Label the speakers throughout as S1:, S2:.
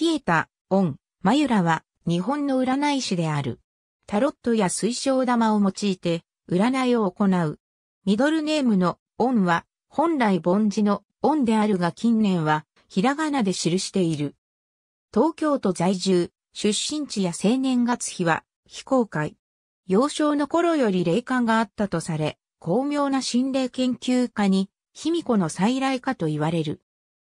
S1: 冷えた、恩、ン、マユラは、日本の占い師である。タロットや水晶玉を用いて、占いを行う。ミドルネームの、恩は、本来凡字の、恩であるが近年は、ひらがなで記している。東京都在住、出身地や生年月日は、非公開。幼少の頃より霊感があったとされ、巧妙な心霊研究家に、卑弥呼の再来かと言われる。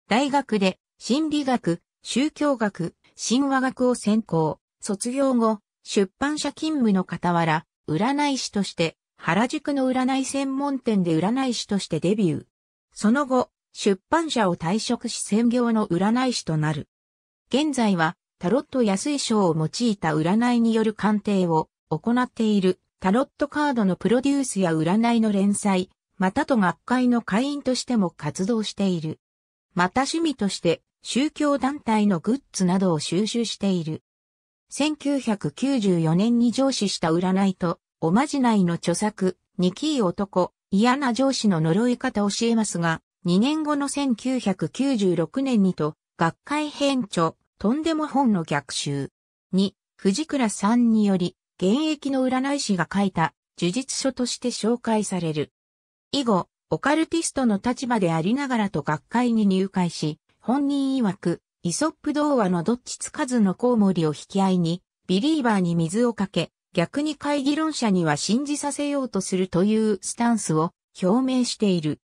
S1: 大学で、心理学、宗教学、神話学を専攻、卒業後、出版社勤務の傍ら、占い師として、原宿の占い専門店で占い師としてデビュー。その後、出版社を退職し専業の占い師となる。現在は、タロット安い賞を用いた占いによる鑑定を行っているタロットカードのプロデュースや占いの連載、またと学会の会員としても活動している。また趣味として宗教団体のグッズなどを収集している。1994年に上司した占いと、おまじないの著作、ニキー男、嫌な上司の呪い方教えますが、2年後の1996年にと、学会編著、とんでも本の逆襲。2、藤倉さんにより、現役の占い師が書いた、呪術書として紹介される。以後、オカルティストの立場でありながらと学会に入会し、本人曰く、イソップ童話のどっちつかずのコウモリを引き合いに、ビリーバーに水をかけ、逆に会議論者には信じさせようとするというスタンスを表明している。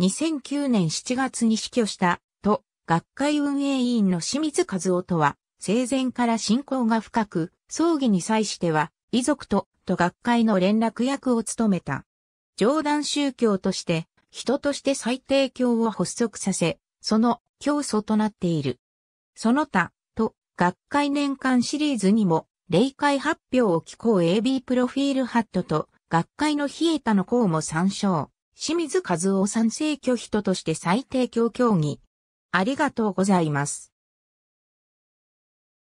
S1: 2009年7月に死去したと学会運営委員の清水和夫とは生前から信仰が深く葬儀に際しては遺族とと学会の連絡役を務めた。冗談宗教として人として最低教を発足させ、その教祖となっている。その他、と、学会年間シリーズにも、霊界発表を聞こう AB プロフィールハットと、学会の冷えたの項も参照。清水和夫賛成拒否として最低教協議。ありがとうございます。